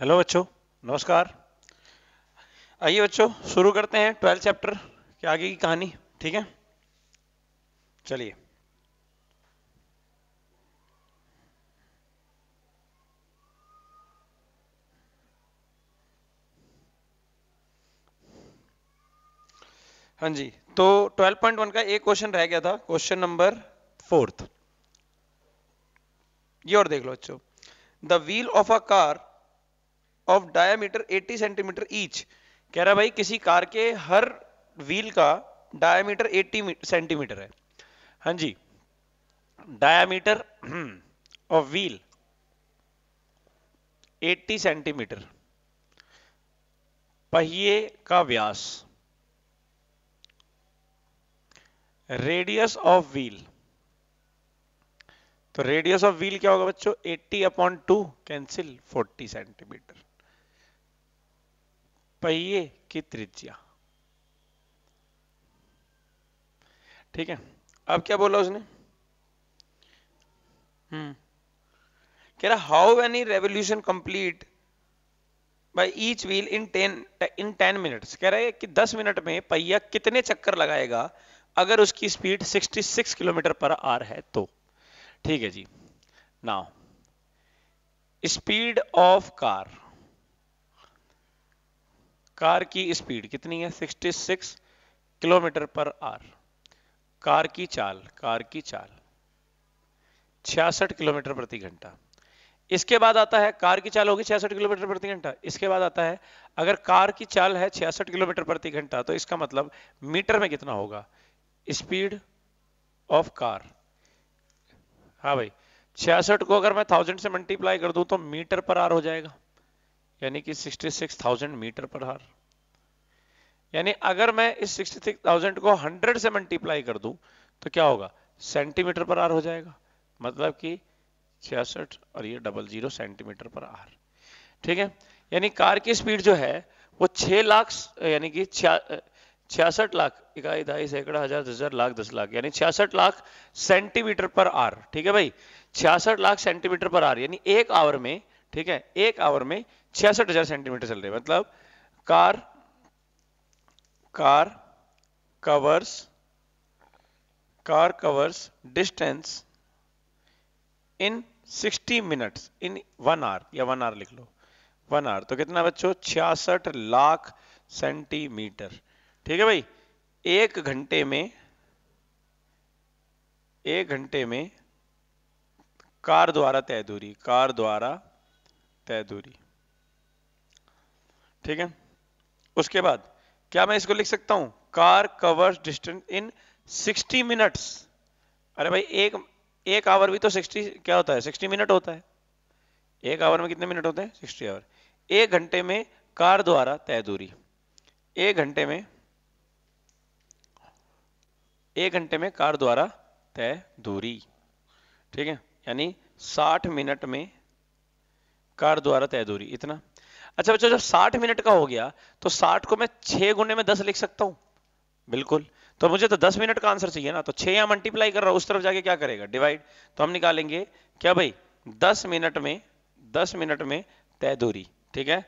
hello बच्चों नमस्कार आइए बच्चों शुरू करते हैं ट्वेल्थ चैप्टर के आगे की कहानी ठीक है चलिए हाँ जी तो 12.1 का एक क्वेश्चन रह गया था क्वेश्चन नंबर फोर्थ ये और देख लो बच्चों the wheel of a car of diameter 80 centimetre each कह रहा भाई किसी कार के हर व्हील का डायमीटर 80 सेंटीमीटर है हाँ जी डायमीटर ऑफ व्हील 80 सेंटीमीटर पहिए का व्यास रेडियस ऑफ व्हील तो रेडियस ऑफ व्हील क्या होगा बच्चों 80 अपॉन टू कैंसिल 40 सेंटीमीटर पहिए की त्रिज्या ठीक है अब क्या बोला उसने हम्म कह रहा how any revolution complete by each wheel in ten in ten minutes कह रहा है कि दस मिनट में पहिया कितने चक्कर लगाएगा अगर उसकी स्पीड 66 किलोमीटर पर आर है तो ठीक है जी now speed of car car की स्पीड कितनी है 66 किलोमीटर पर आर कार की चाल कार की चाल 66 किलोमीटर प्रति घंटा इसके बाद आता है कार की चाल होगी छियासठ किलोमीटर प्रति घंटा इसके बाद आता है अगर कार की चाल है छियासठ किलोमीटर प्रति घंटा तो इसका मतलब मीटर में कितना होगा स्पीड ऑफ कार हाँ भाई छियासठ को अगर मैं थाउजेंड से मल्टीप्लाई कर दूं तो मीटर पर आर हो जाएगा यानी कि 66,000 मीटर पर हार यानी अगर मैं इस 66,000 को 100 से मल्टीप्लाई कर दूं तो क्या होगा सेंटीमीटर पर आर हो जाएगा मतलब कि छियासठ और ये डबल जीरो सेंटीमीटर पर आर ठीक है यानी कार की स्पीड जो है वो छह लाख यानी कि छियासठ लाख इकाई दाई सैकड़ा हजार दस हजार लाख दस लाख यानी छियासठ लाख सेंटीमीटर पर आर ठीक है भाई छियासठ लाख सेंटीमीटर पर आर यानी एक आवर में ठीक है एक आवर में छियासठ हजार सेंटीमीटर चल रहे मतलब car car covers car covers distance in 60 minutes in one hour या वन आवर लिख लो वन आवर तो कितना बच्चों छियासठ लाख सेंटीमीटर ठीक है भाई एक घंटे में एक घंटे में कार द्वारा तय दूरी कार द्वारा तय दूरी ठीक है उसके बाद क्या मैं इसको लिख सकता हूं car covers distance in 60 minutes अरे भाई एक एक आवर भी तो 60 क्या होता है 60 मिनट होता है एक आवर में कितने मिनट होते हैं 60 आवर एक घंटे में कार द्वारा तय दूरी एक घंटे में एक घंटे में कार द्वारा तय दूरी ठीक है यानी 60 मिनट में कार द्वारा तय दूरी इतना अच्छा बच्चों अच्छा, जब 60 मिनट का हो गया तो 60 को मैं 6 गुने में 10 लिख सकता हूं बिल्कुल तो मुझे तो 10 मिनट का आंसर चाहिए ना तो 6 यहां मल्टीप्लाई कर रहा हूं उस तरफ जाके क्या करेगा डिवाइड तो हम निकालेंगे क्या भाई 10 मिनट में 10 मिनट में तय दूरी ठीक है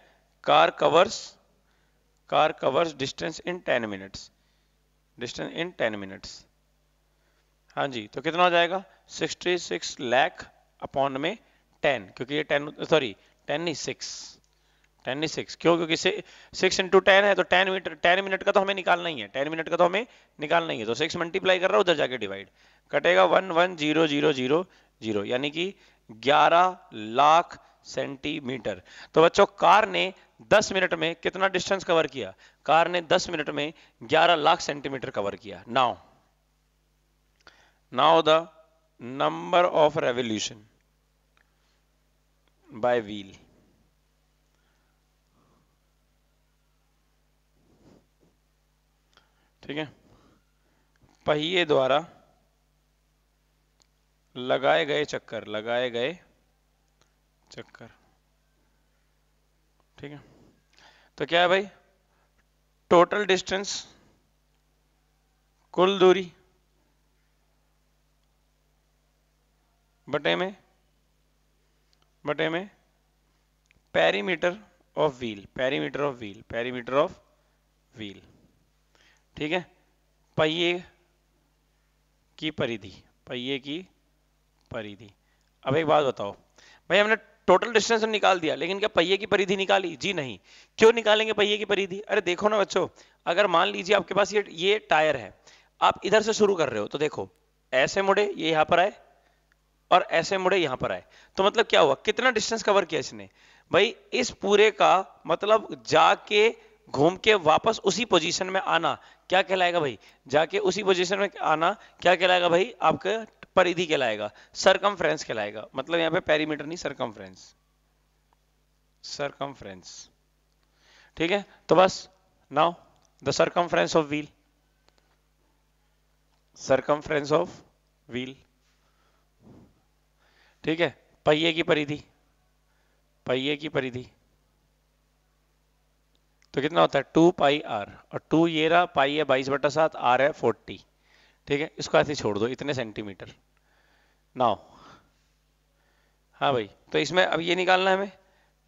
car covers car covers distance in ten minutes distance in ten minutes हाँ जी तो कितना हो जाएगा सिक्स लाख अपॉन में टेन क्योंकि ये टेन सॉरी टेन ही सिक्स टेन नहीं सिक्स क्यों क्योंकि सिक्स इंटू टेन है तो टेन मीटर टेन मिनट का तो हमें निकालना ही है टेन मिनट का तो हमें निकालना ही है तो सिक्स मल्टीप्लाई कर रहा उधर जाके डिवाइड कटेगा one one zero zero zero zero यानी कि ग्यारह लाख सेंटीमीटर तो बच्चों कार ने दस मिनट में कितना डिस्टेंस कवर किया कार ने दस मिनट में ग्यारह लाख सेंटीमीटर कवर किया now now the number of revolution by wheel ठीक है पहिए द्वारा लगाए गए चक्कर लगाए गए चक्कर ठीक है तो क्या है भाई टोटल डिस्टेंस कुल दूरी बटे में बटे में perimeter of wheel perimeter of wheel perimeter of wheel ठीक है पहिए की परिधि पहिए की परिधि अब एक बात बताओ भाई हमने टोटल डिस्टेंस निकाल दिया लेकिन क्या पहिए की परिधि निकाली जी नहीं क्यों निकालेंगे पहिए की परिधि अरे देखो ना बच्चों अगर मान लीजिए आपके पास ये ये टायर है आप इधर से शुरू कर रहे हो तो देखो ऐसे मुड़े ये यहां पर आए और ऐसे मुड़े यहां पर आए तो मतलब क्या हुआ कितना डिस्टेंस कवर किया इसने भाई इस पूरे का मतलब जाके घूम के वापस उसी पोजीशन में आना क्या कहलाएगा भाई जाके उसी पोजीशन में आना क्या कहलाएगा भाई आपके परिधि कहलाएगा सरकम कहलाएगा मतलब यहां पे पेरीमीटर नहीं सरकम फ्रेंस ठीक है तो बस now the circumference of wheel circumference of wheel ठीक है पहिए की परिधि पहिए की परिधि तो कितना होता है टू पाई आर और टू ये रहा पाई है बाईस बटा सात आर है फोर्टी ठीक है इसको ऐसे छोड़ दो इतने सेंटीमीटर नाउ हाँ भाई तो इसमें अब ये निकालना है हमें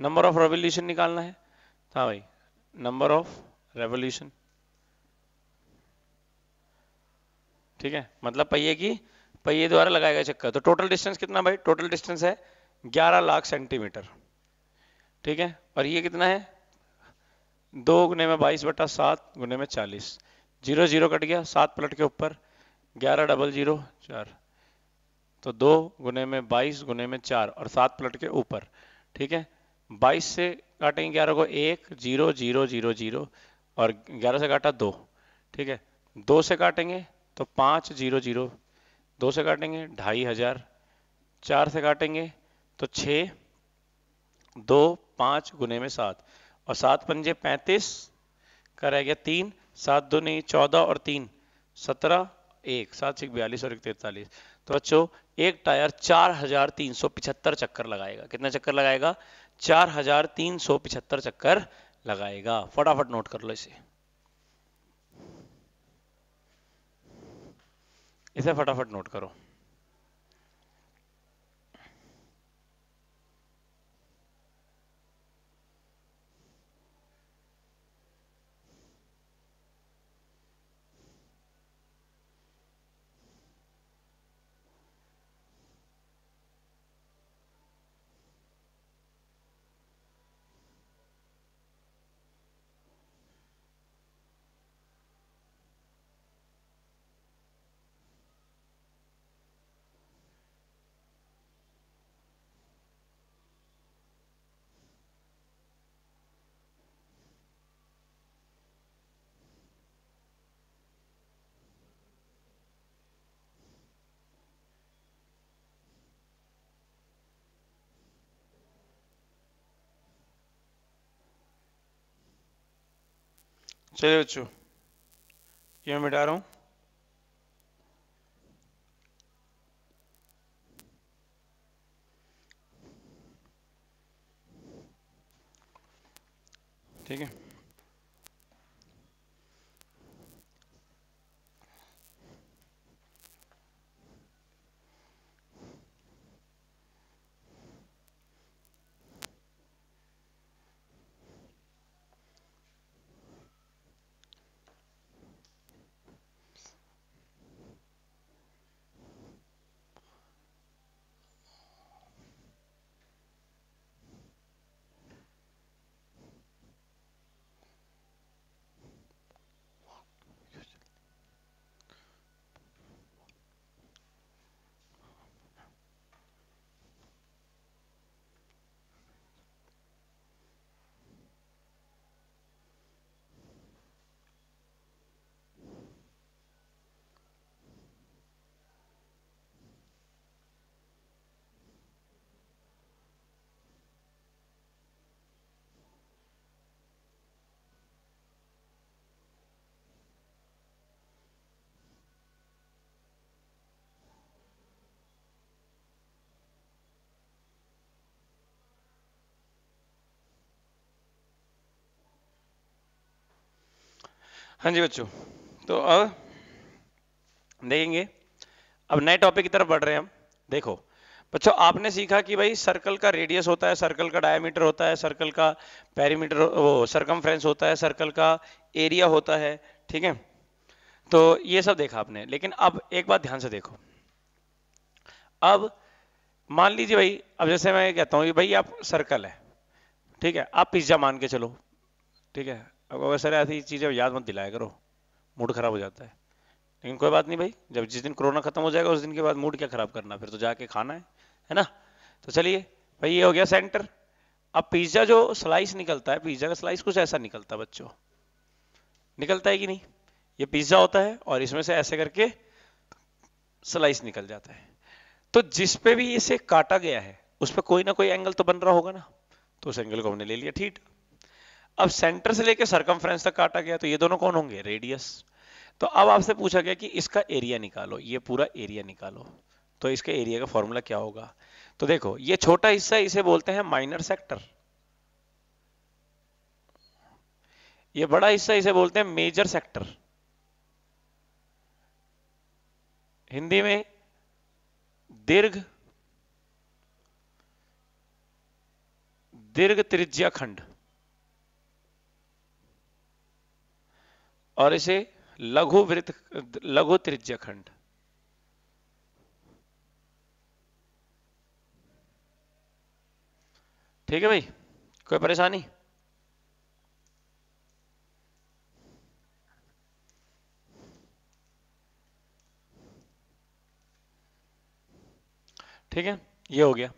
नंबर ऑफ रेवोल्यूशन निकालना है हाँ भाई नंबर ऑफ रेवोल्यूशन ठीक है मतलब पहिए की पहिए द्वारा लगाया गया चक्कर तो टोटल डिस्टेंस कितना भाई टोटल डिस्टेंस है ग्यारह लाख सेंटीमीटर ठीक है और ये कितना है दो गुने में बाईस बटा सात गुने में चालीस जीरो जीरो कट गया सात प्लट के ऊपर ग्यारह डबल जीरो चार तो दो गुने में बाईस गुने में चार और सात प्लट के ऊपर ठीक है बाईस से काटेंगे ग्यारह को एक जीरो जीरो जीरो जीरो और ग्यारह से काटा दो ठीक है दो से काटेंगे तो पाँच जीरो जीरो दो से काटेंगे ढाई हजार चार से काटेंगे तो छः दो पाँच गुने में सात और सात पंजे पैंतीस का रह गया तीन सात दो नहीं चौदह और तीन सत्रह एक सात छिक बयालीस और एक तैतालीस तो बच्चों एक टायर चार हजार तीन सौ पिछहत्तर चक्कर लगाएगा कितना चक्कर लगाएगा चार हजार तीन सौ पिछहत्तर चक्कर लगाएगा फटाफट नोट कर लो इसे इसे फटाफट नोट करो चलिए बच्चों ये मैं मिटा रहा हूँ ठीक है हाँ जी बच्चों तो अब देखेंगे अब नए टॉपिक की तरफ बढ़ रहे हैं हम देखो बच्चों आपने सीखा कि भाई सर्कल का रेडियस होता है सर्कल का डायमीटर होता है सर्कल का पैरीमीटर वो सर्कम होता है सर्कल का एरिया होता है ठीक है तो ये सब देखा आपने लेकिन अब एक बात ध्यान से देखो अब मान लीजिए भाई अब जैसे मैं कहता हूँ भाई आप सर्कल है ठीक है आप पिज्जा मान के चलो ठीक है अब कहोगे सर ऐसी चीज़ें याद मत दिलाया करो मूड खराब हो जाता है लेकिन कोई बात नहीं भाई जब जिस दिन कोरोना खत्म हो जाएगा उस दिन के बाद मूड क्या खराब करना फिर तो जाके खाना है है ना तो चलिए भाई ये हो गया सेंटर अब पिज्ज़ा जो स्लाइस निकलता है पिज्ज़ा का स्लाइस कुछ ऐसा निकलता है बच्चों निकलता है कि नहीं ये पिज्ज़ा होता है और इसमें से ऐसे करके स्लाइस निकल जाता है तो जिस पे भी इसे काटा गया है उस पर कोई ना कोई एंगल तो बन रहा होगा ना तो उस एंगल को हमने ले लिया ठीक अब सेंटर से लेकर सरकमफ्रेंस तक काटा गया तो ये दोनों कौन होंगे रेडियस तो अब आपसे पूछा गया कि इसका एरिया निकालो ये पूरा एरिया निकालो तो इसके एरिया का फॉर्मूला क्या होगा तो देखो ये छोटा हिस्सा इसे बोलते हैं माइनर सेक्टर ये बड़ा हिस्सा इसे बोलते हैं मेजर सेक्टर हिंदी में दीर्घ दीर्घ त्रिज्या खंड और इसे लघु वृत्त लघु त्रिज्य खंड ठीक है भाई कोई परेशानी ठीक है ये हो गया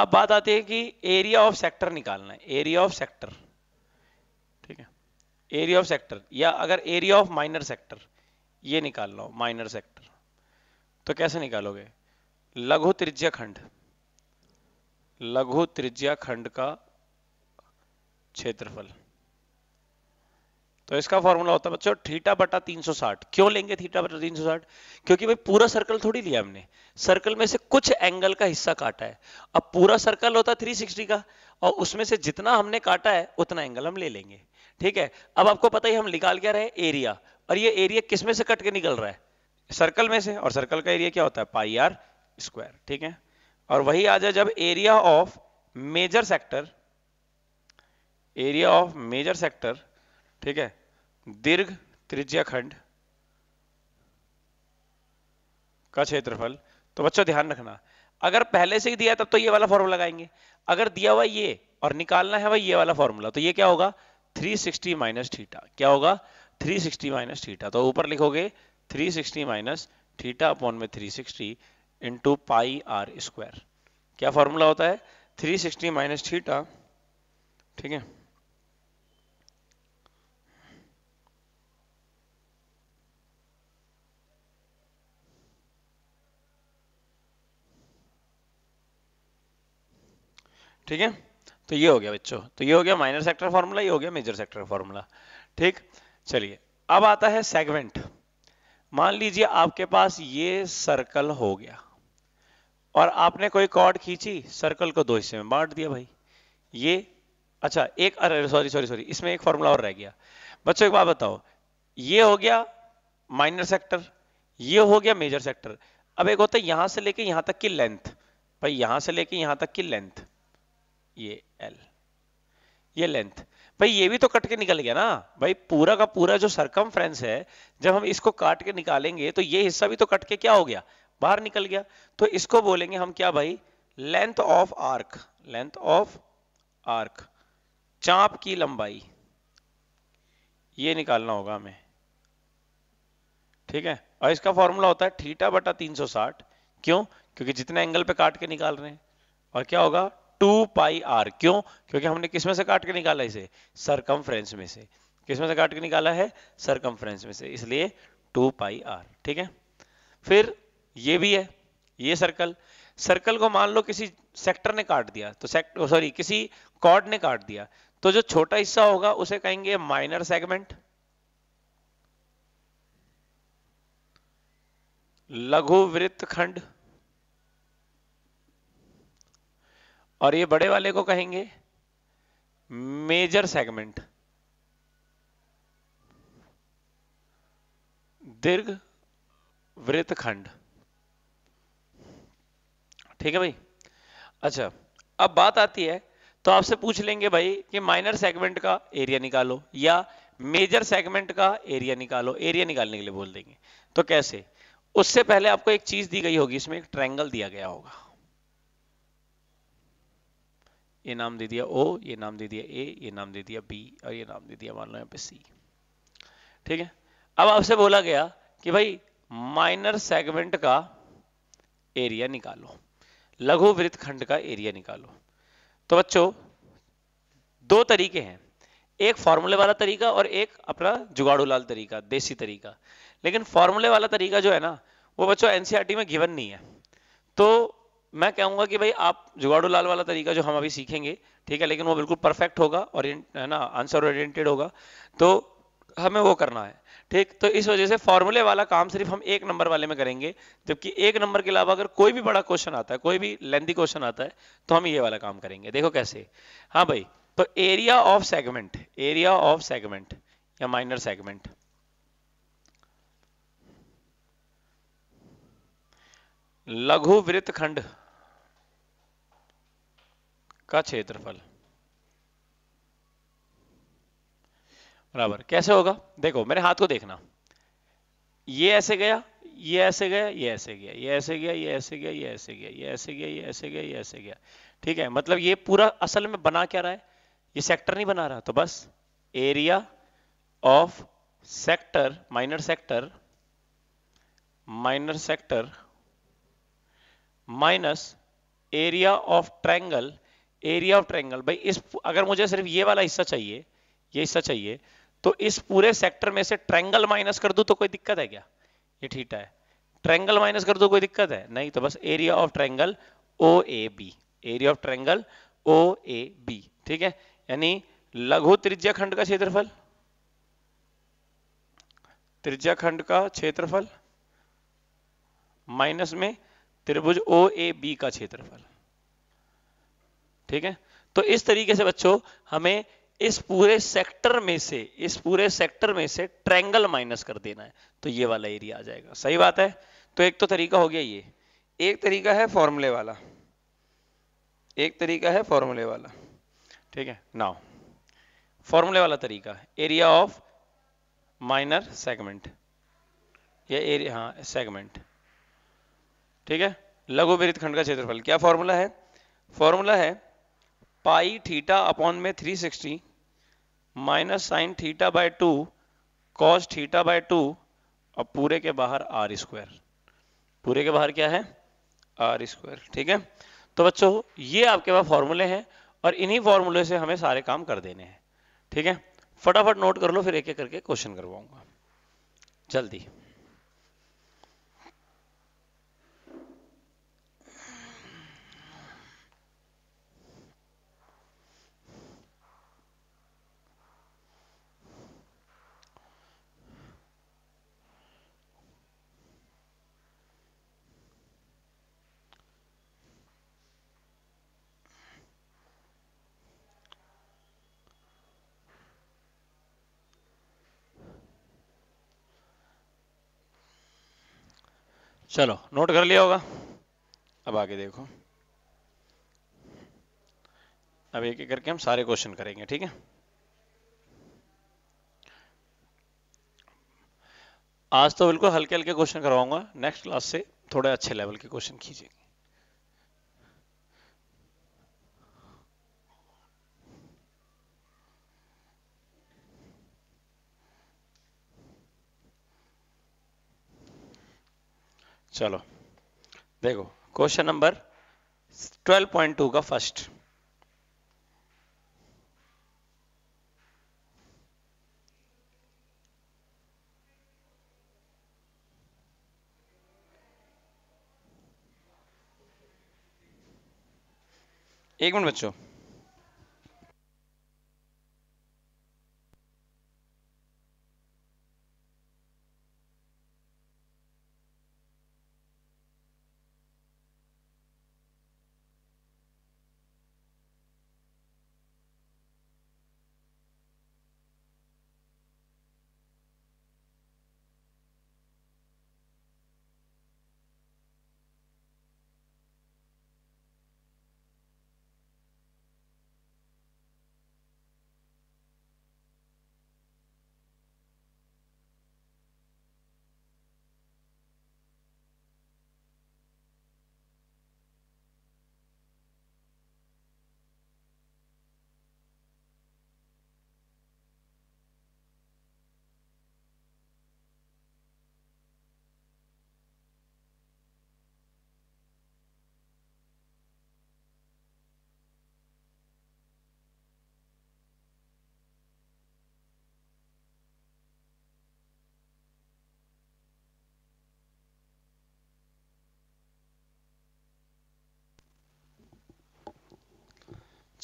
अब बात आती है कि एरिया ऑफ सेक्टर निकालना है area of sector area of sector या अगर एरिया ऑफ माइनर सेक्टर ये निकाल लो माइनर सेक्टर तो कैसे निकालोगे लघु त्रिज्या खंड लघु त्रिज्या खंड का क्षेत्रफल तो इसका फॉर्मूला होता है बच्चों थीटा बटा 360 क्यों लेंगे थीटा बटा 360 क्योंकि भाई पूरा सर्कल थोड़ी लिया हमने सर्कल में से कुछ एंगल का हिस्सा काटा है अब पूरा सर्कल होता है 360 का और उसमें से जितना हमने काटा है उतना एंगल हम ले लेंगे ठीक है अब आपको पता ही हम निकाल क्या रहे एरिया और ये एरिया किसमें से कट के निकल रहा है सर्कल में से और सर्कल का एरिया क्या होता है पाई आर स्क्वायर ठीक है और वही आ जाए जब area of major sector area of major sector ठीक है दीर्घ त्रिज्या खंड का क्षेत्रफल तो बच्चों ध्यान रखना अगर पहले से ही दिया तब तो ये वाला फॉर्मूला लगाएंगे अगर दिया हुआ ये और निकालना है भाई ये वाला फॉर्मूला तो ये क्या होगा 360 माइनस थीटा क्या होगा 360 सिक्सटी माइनस थीटा तो ऊपर लिखोगे 360 सिक्सटी माइनस थीटा अपॉन में three sixty into pi R square क्या फॉर्मूला होता है थ्री सिक्सटी माइनस थीटा ठीक है ठीक है तो ये हो गया बच्चों तो ये हो गया माइनर सेक्टर फॉर्मूला ये हो गया मेजर सेक्टर फॉर्मूला ठीक चलिए अब आता है सेगमेंट मान लीजिए आपके पास ये सर्कल हो गया और आपने कोई कॉर्ड खींची सर्कल को दो हिस्से में बांट दिया भाई ये अच्छा एक अरे सॉरी सॉरी सॉरी इसमें एक फॉर्मूला और रह गया बच्चों एक बात बताओ ये हो गया माइनर सेक्टर ये हो गया मेजर सेक्टर अब एक होता है यहां से लेके यहां तक की लेंथ भाई यहां से लेके यहां तक की लेंथ ये एल ये लेंथ भाई ये भी तो कट के निकल गया ना भाई पूरा का पूरा जो सरकम है जब हम इसको काट के निकालेंगे तो ये हिस्सा भी तो कट के क्या हो गया बाहर निकल गया तो इसको बोलेंगे हम क्या भाई length of arc length of arc चाप की लंबाई ये निकालना होगा हमें ठीक है और इसका फॉर्मूला होता है थीटा बटा 360 क्यों क्योंकि जितने एंगल पे काट के निकाल रहे हैं और क्या होगा टू पाई आर क्यों क्योंकि हमने किसमें से काट के निकाला इसे सरकमफ्रेंस में से किसमें से काट के निकाला है सरकमफ्रेंस में से इसलिए टू पाई आर ठीक है फिर ये भी है ये सर्कल सर्कल को मान लो किसी सेक्टर ने काट दिया तो सेक्टर सॉरी किसी कॉर्ड ने काट दिया तो जो छोटा हिस्सा होगा उसे कहेंगे माइनर सेगमेंट लघु वृत्त खंड और ये बड़े वाले को कहेंगे मेजर सेगमेंट दीर्घ वृत्त खंड ठीक है भाई अच्छा अब बात आती है तो आपसे पूछ लेंगे भाई कि माइनर सेगमेंट का एरिया निकालो या मेजर सेगमेंट का एरिया निकालो एरिया निकालने के लिए बोल देंगे तो कैसे उससे पहले आपको एक चीज दी गई होगी इसमें एक ट्रायंगल दिया गया होगा ये नाम दे दिया ओ ये नाम दे दिया ए ये नाम दे दिया बी और ये नाम दे दिया मान लो यहाँ पे सी ठीक है अब आपसे बोला गया कि भाई माइनर सेगमेंट का एरिया निकालो लघु वृत्त खंड का एरिया निकालो तो बच्चों दो तरीके हैं एक फॉर्मूले वाला तरीका और एक अपना जुगाड़ू लाल तरीका देसी तरीका लेकिन फॉर्मूले वाला तरीका जो है ना वो बच्चों एनसीईआरटी e में गिवन नहीं है तो मैं कहूंगा कि भाई आप जुगाड़ू लाल वाला तरीका जो हम अभी सीखेंगे ठीक है लेकिन वो बिल्कुल परफेक्ट होगा और है ना आंसर ओरिएंटेड होगा तो हमें वो करना है ठीक तो इस वजह से फॉर्मूले वाला काम सिर्फ हम एक नंबर वाले में करेंगे जबकि एक नंबर के अलावा अगर कोई भी बड़ा क्वेश्चन आता है कोई भी लेंथी क्वेश्चन आता है तो हम ये वाला काम करेंगे देखो कैसे हाँ भाई तो area of segment area of segment या माइनर सेगमेंट लघु वृत्त खंड का क्षेत्रफल बराबर कैसे होगा देखो मेरे हाथ को देखना ये ऐसे गया ये ऐसे गया ये ऐसे गया ये ऐसे गया ये ऐसे गया ये ऐसे गया ये ऐसे गया ये ऐसे गया ये ऐसे गया ठीक है मतलब ये पूरा असल में बना क्या रहा है ये सेक्टर नहीं बना रहा तो बस area of sector minor sector minor sector minus area of triangle area of triangle भाई इस अगर मुझे सिर्फ ये वाला हिस्सा चाहिए ये हिस्सा चाहिए तो इस पूरे सेक्टर में से ट्रायंगल माइनस कर दूं तो कोई दिक्कत है क्या ये ठीक है ट्रायंगल माइनस कर दो कोई दिक्कत है नहीं तो बस area of triangle O A B area of triangle O A B ठीक है यानी लघु त्रिज्या खंड का क्षेत्रफल त्रिज्या खंड का क्षेत्रफल माइनस में त्रिभुज ओ ए बी का क्षेत्रफल ठीक है तो इस तरीके से बच्चों हमें इस पूरे सेक्टर में से इस पूरे सेक्टर में से ट्रैंगल माइनस कर देना है तो ये वाला एरिया आ जाएगा सही बात है तो एक तो तरीका हो गया ये एक तरीका है फॉर्मूले वाला एक तरीका है फॉर्मूले वाला ठीक है नाउ फॉर्मूले वाला तरीका एरिया ऑफ माइनर सेगमेंट या एरिया हाँ सेगमेंट ठीक है लघु विरित खंड का क्षेत्रफल क्या फॉर्मूला है फॉर्मूला है पाई थीटा अपॉन में 360 sixty minus sine theta by two cos theta by two और पूरे के बाहर आर स्क्वायर पूरे के बाहर क्या है आर स्क्वायर ठीक है तो बच्चों ये आपके पास फॉर्मूले हैं और इन्हीं फॉर्मूले से हमें सारे काम कर देने हैं ठीक है फटाफट नोट कर लो फिर एक एक करके क्वेश्चन करवाऊंगा जल्दी चलो नोट कर लिया होगा अब आगे देखो अब एक एक करके हम सारे क्वेश्चन करेंगे ठीक है आज तो बिल्कुल हल्के हल्के क्वेश्चन करवाऊंगा नेक्स्ट क्लास से थोड़े अच्छे लेवल के क्वेश्चन खींचेंगे चलो देखो क्वेश्चन नंबर 12.2 का फर्स्ट एक मिनट बच्चों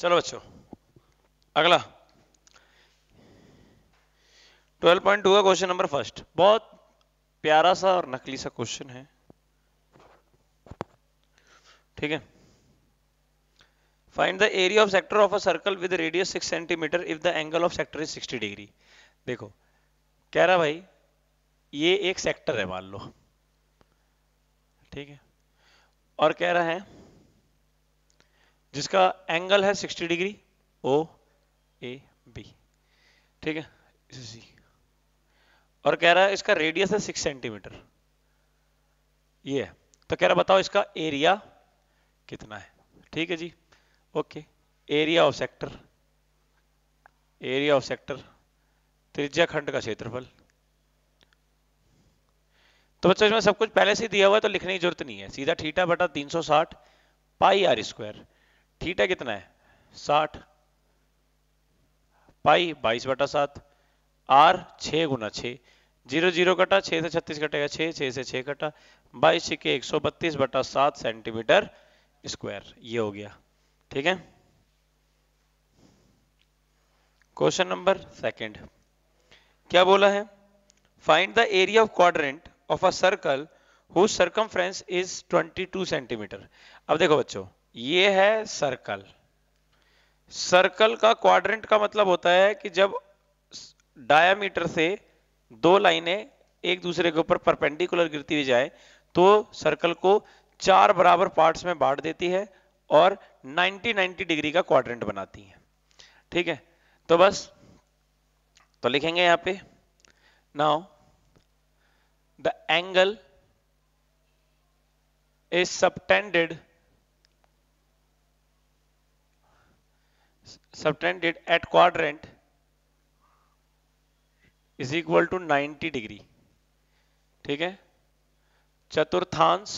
चलो बच्चों अगला 12.2 का क्वेश्चन नंबर फर्स्ट बहुत प्यारा सा और नकली सा क्वेश्चन है ठीक है find the area of sector of a circle with radius 6 centimetre if the angle of sector is 60 degree देखो कह रहा भाई ये एक सेक्टर है मान लो ठीक है और कह रहा है जिसका एंगल है 60 डिग्री ओ ए बी ठीक है सी और कह रहा है इसका रेडियस है 6 सेंटीमीटर ये है तो कह रहा बताओ इसका एरिया कितना है ठीक है जी okay area of sector area of sector त्रिज्या खंड का क्षेत्रफल तो बच्चों इसमें सब कुछ पहले से दिया हुआ है तो लिखने की जरूरत नहीं है सीधा ठीटा बटा 360 पाई आर स्क्वायर थीटा कितना है साठ पाई बाईस बटा सात आर छः गुना छ जीरो जीरो कटा छः से छत्तीस कटेगा छः छः से छः कटा बाईस छिके एक सौ बत्तीस बटा सात सेंटीमीटर स्क्वायर ये हो गया ठीक है क्वेश्चन नंबर सेकंड क्या बोला है find the area of quadrant of a circle whose circumference is 22 centimetre अब देखो बच्चों ये है सर्कल सर्कल का क्वाड्रेंट का मतलब होता है कि जब डायामीटर से दो लाइनें एक दूसरे के ऊपर परपेंडिकुलर गिरती हुई जाए तो सर्कल को चार बराबर पार्ट्स में बांट देती है और 90 90 डिग्री का क्वाड्रेंट बनाती है ठीक है तो बस तो लिखेंगे यहां पे now the angle is subtended subtended at quadrant is equal to 90 degree ठीक है चतुर्थांश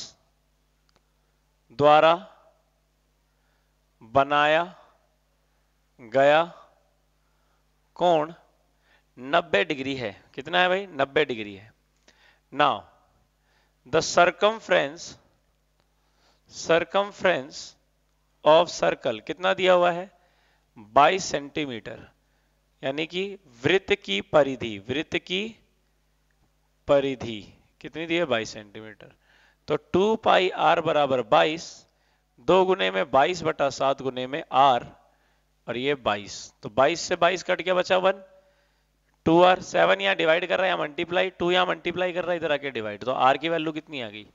द्वारा बनाया गया कोण 90 डिग्री है कितना है भाई 90 डिग्री है now the circum circumference of circle कितना दिया हुआ है बाईस सेंटीमीटर यानी कि वृत्त की परिधि वृत्त की परिधि कितनी दी है बाईस सेंटीमीटर तो टू पाई आर बराबर बाईस दो गुने में बाईस बटा सात गुने में आर और ये बाईस तो बाईस से बाईस कट गया बचा वन टू आर सेवन यहाँ डिवाइड कर रहा है यहाँ मल्टीप्लाई टू यहाँ मल्टीप्लाई कर रहा है इधर आके डिवाइड तो आर की वैल्यू कितनी आ गई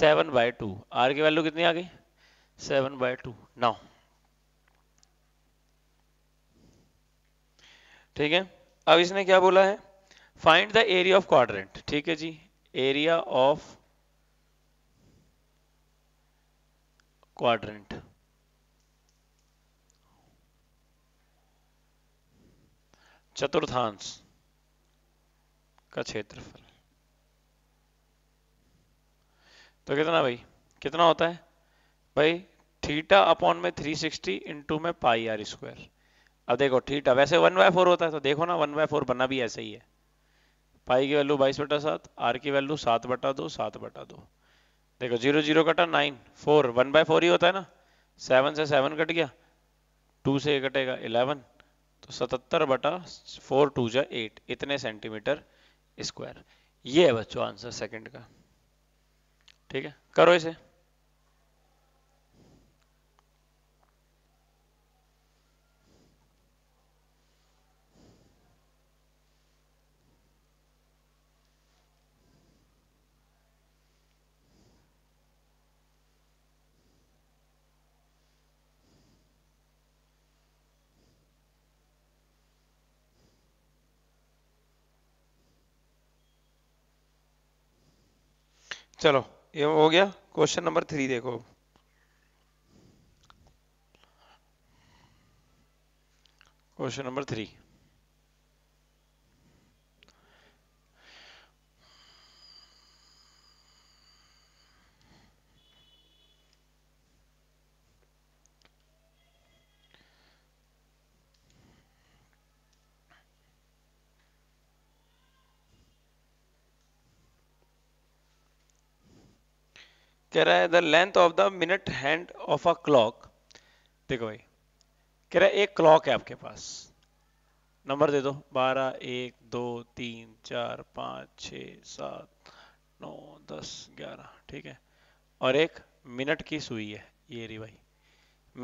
सेवन बाय टू आर की वैल्यू कितनी आ गई सेवन बाय टू नाउ ठीक है अब इसने क्या बोला है find the area of quadrant ठीक है जी एरिया ऑफ क्वाड्रेंट चतुर्थांश का क्षेत्रफल तो कितना भाई कितना होता है भाई थीटा अपॉन में 360 सिक्सटी इंटू में पाई आर स्क्वायर अब देखो थीटा वैसे वन बाय फोर होता है तो देखो ना वन बाय फोर बनना भी ऐसे ही है पाई की वैल्यू बाईस बटा सात आर की वैल्यू सात बटा दो सात बटा दो देखो जीरो जीरो कटा nine four one by four ही होता है ना सेवन से सेवन कट गया टू से कटेगा इलेवन तो सतहत्तर बटा फोर टू जा एट इतने सेंटीमीटर स्क्वायर ये है बच्चों आंसर सेकेंड का ठीक है करो इसे चलो ये हो गया क्वेश्चन नंबर थ्री देखो क्वेश्चन नंबर थ्री कह रहा है the length of the minute hand of a clock देखो भाई कह रहा है एक क्लॉक है आपके पास नंबर दे दो बारह एक दो तीन चार पाँच छ सात नौ दस ग्यारह ठीक है और एक मिनट की सुई है ये रही भाई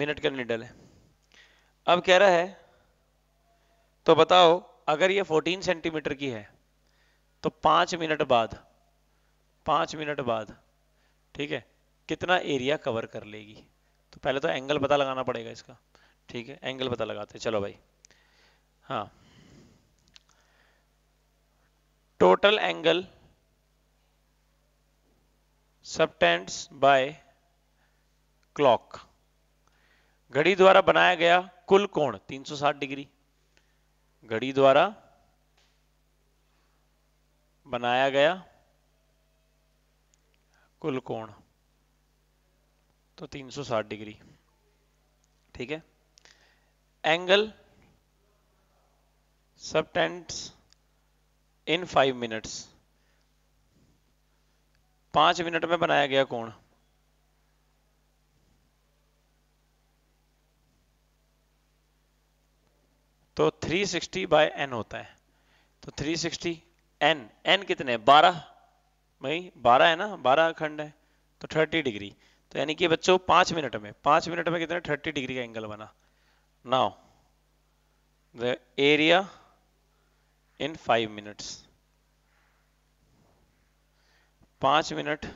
मिनट का निडल है अब कह रहा है तो बताओ अगर ये 14 सेंटीमीटर की है तो पांच मिनट बाद पांच मिनट बाद ठीक है कितना एरिया कवर कर लेगी तो पहले तो एंगल पता लगाना पड़ेगा इसका ठीक है एंगल पता लगाते चलो भाई हाँ total angle subtends by clock घड़ी द्वारा बनाया गया कुल कोण 360 डिग्री घड़ी द्वारा बनाया गया कुल कोण तो 360 डिग्री ठीक है एंगल सब इन फाइव मिनट्स पांच मिनट में बनाया गया कोण तो 360 बाय एन होता है तो 360 एन एन कितने बारह भाई बारह है ना बारह खंड है तो थर्टी डिग्री तो यानी कि बच्चों पांच मिनट में पांच मिनट में कितना थर्टी डिग्री का एंगल बना now the area in five minutes पांच मिनट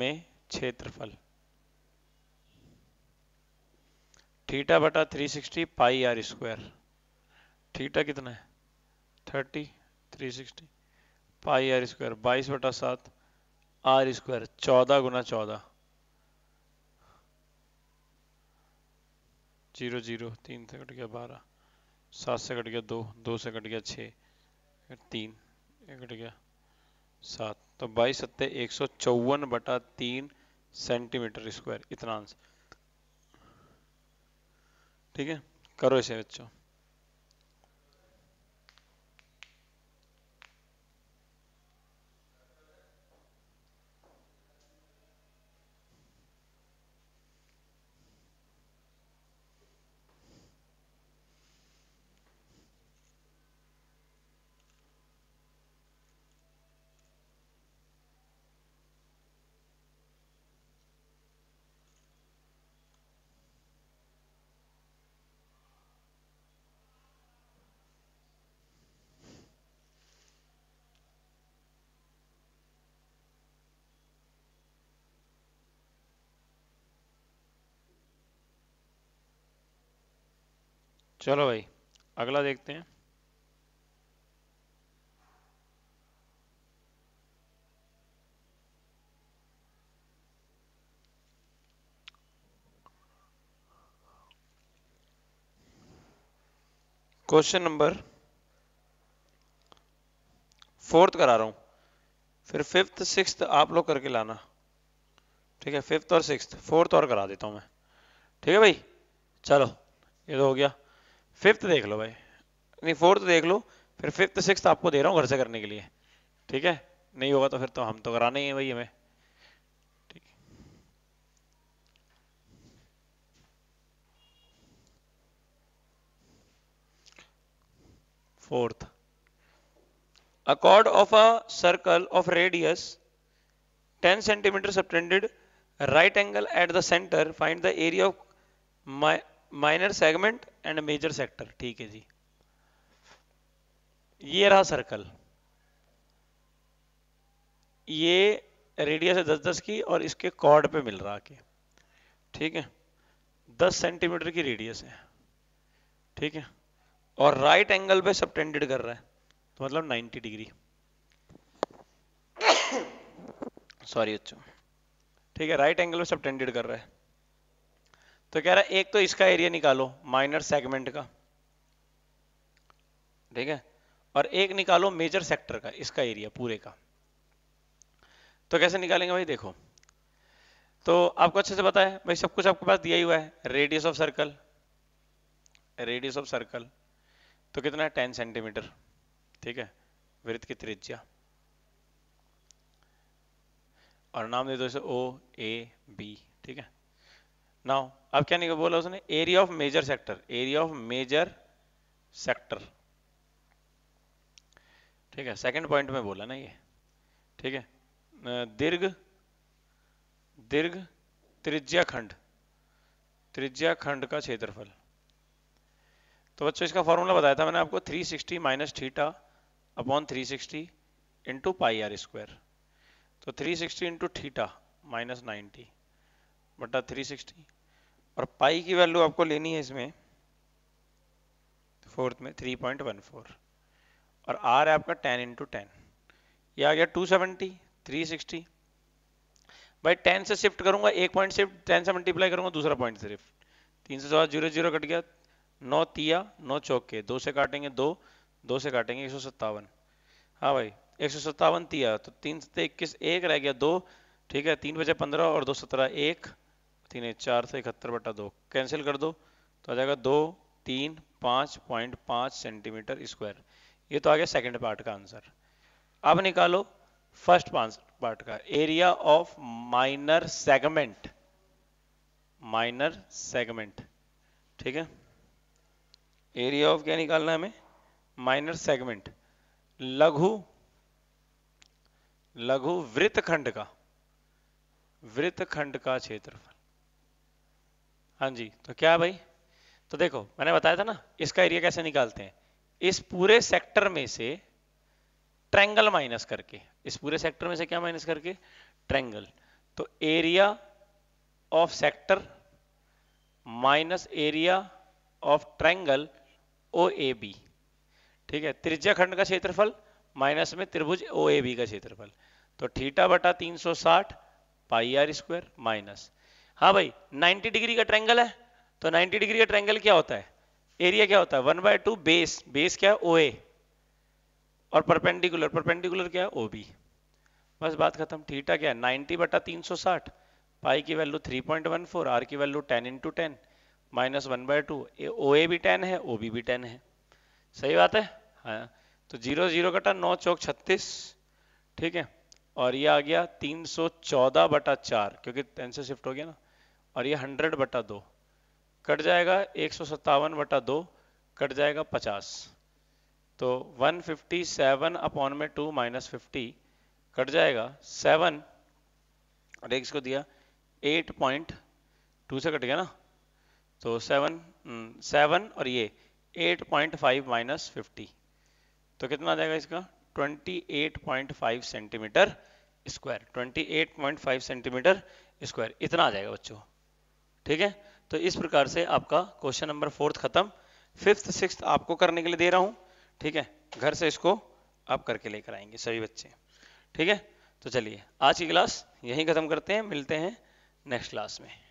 में क्षेत्रफल थीटा बटा 360 पाई आर स्क्वायर थीटा कितना है 30 360 पाई आर स्क्वायर बाईस बटा सात आर स्क्वायर चौदह गुना चौदह जीरो जीरो तीन से कट गया बारह सात से कट गया दो दो से कट गया छः तीन कट गया सात तो बाईस सत्ते एक सौ चौवन बटा तीन सेंटीमीटर स्क्वायर इतना आंसर ठीक है करो इसे बच्चों चलो भाई अगला देखते हैं क्वेश्चन नंबर फोर्थ करा रहा हूं फिर फिफ्थ सिक्स आप लोग करके लाना ठीक है फिफ्थ और सिक्स फोर्थ और करा देता हूं मैं ठीक है भाई चलो ये तो हो गया फिफ्थ देख लो भाई नहीं फोर्थ देख लो फिर फिफ्थ सिक्स आपको दे रहा हूँ घर से करने के लिए ठीक है नहीं होगा तो फिर तो हम तो कराना ही है भाई हमें fourth accord of a circle of radius ten centimetre subtended right angle at the centre find the area of my minor segment and major sector ठीक है जी ये रहा सर्कल ये रेडियस है दस दस की और इसके कॉर्ड पे मिल रहा के ठीक है दस सेंटीमीटर की रेडियस है ठीक है और राइट एंगल पे टेंडेड कर रहा है तो मतलब 90 डिग्री सॉरी अच्छा ठीक है राइट एंगल पे टेंडेड कर रहा है तो कह रहा है एक तो इसका एरिया निकालो माइनर सेगमेंट का ठीक है और एक निकालो मेजर सेक्टर का इसका एरिया पूरे का तो कैसे निकालेंगे भाई देखो तो आपको अच्छे से पता है भाई सब कुछ आपके पास दिया ही हुआ है radius of circle radius of circle तो कितना है टेन सेंटीमीटर ठीक है वृत्त की त्रिज्या और नाम दे दो इसे ओ ए बी ठीक है नाउ अब क्या नहीं बोला उसने area of major sector area of major sector ठीक है सेकंड पॉइंट में बोला ना ये ठीक है दीर्घ दीर्घ त्रिज्या खंड त्रिज्या खंड का क्षेत्रफल तो बच्चों इसका फॉर्मूला बताया था मैंने आपको 360 sixty minus theta upon three sixty into pi R square तो 360 sixty into theta minus ninety बटा थ्री सिक्सटी और पाई की वैल्यू आपको लेनी है इसमें फोर्थ में 3.14 और आर है आपका 10 इंटू टेन ये आ गया 270 360 भाई 10 से शिफ्ट करूंगा एक पॉइंट शिफ्ट 10 से मल्टीप्लाई करूंगा दूसरा पॉइंट सिर्फ तीन सौ चौदह जीरो जीरो कट गया नौ तिया नौ चौके दो से काटेंगे दो दो से काटेंगे एक सौ सत्तावन हाँ भाई एक सौ सत्तावन तिया तो तीन सत्ते इक्कीस एक रह गया दो ठीक है तीन बजे पंद्रह और दो सत्रह एक तीन एक चार से इकहत्तर बटा दो कैंसिल कर दो तो आ जाएगा दो तीन पाँच पॉइंट पाँच सेंटीमीटर स्क्वायर ये तो आ गया सेकेंड पार्ट का आंसर अब निकालो फर्स्ट पार्ट का area of minor segment minor segment ठीक है एरिया ऑफ क्या निकालना है हमें माइनर सेगमेंट लघु लघु वृत्तखंड का वृत्तखंड का क्षेत्रफल हाँ जी तो क्या भाई तो देखो मैंने बताया था ना इसका एरिया कैसे निकालते हैं इस पूरे सेक्टर में से ट्रेंगल माइनस करके इस पूरे सेक्टर में से क्या माइनस करके ट्रेंगल तो area of sector minus area of triangle O A B ठीक है त्रिज्या खंड का क्षेत्रफल माइनस में त्रिभुज ओ ए बी का क्षेत्रफल तो थीटा बटा 360 पाई आर स्क्वायर माइनस हाँ भाई 90 डिग्री का ट्रेंगल है तो 90 डिग्री का ट्रेंगल क्या होता है एरिया क्या होता है one by two base base क्या है ओ ए और परपेंडिकुलर परपेंडिकुलर क्या है ओ बी बस बात खत्म थीटा क्या है नाइनटी बटा साठ पाई की value three point one four R की value ten into ten minus one by two O A भी टेन है ओ बी भी टेन है सही बात है हाँ तो जीरो जीरो कटा नौ चौक छत्तीस ठीक है और ये आ गया 314 बटा चार क्योंकि टेन से शिफ्ट हो गया ना और ये 100 बटा दो कट जाएगा एक बटा दो कट जाएगा 50 तो 157 फिफ्टी सेवन अपॉन में टू माइनस फिफ्टी कट जाएगा 7 और एक इसको दिया 8.2 से कट गया ना तो 7 7 हम्म, और ये 8.5 पॉइंट माइनस फिफ्टी तो कितना आ जाएगा इसका 28.5 सेंटीमीटर स्क्वायर 28.5 सेंटीमीटर स्क्वायर इतना आ जाएगा बच्चों ठीक है तो इस प्रकार से आपका क्वेश्चन नंबर फोर्थ खत्म फिफ्थ सिक्स आपको करने के लिए दे रहा हूं ठीक है घर से इसको आप करके लेकर आएंगे सभी बच्चे ठीक है तो चलिए आज की क्लास यहीं खत्म करते हैं मिलते हैं नेक्स्ट क्लास में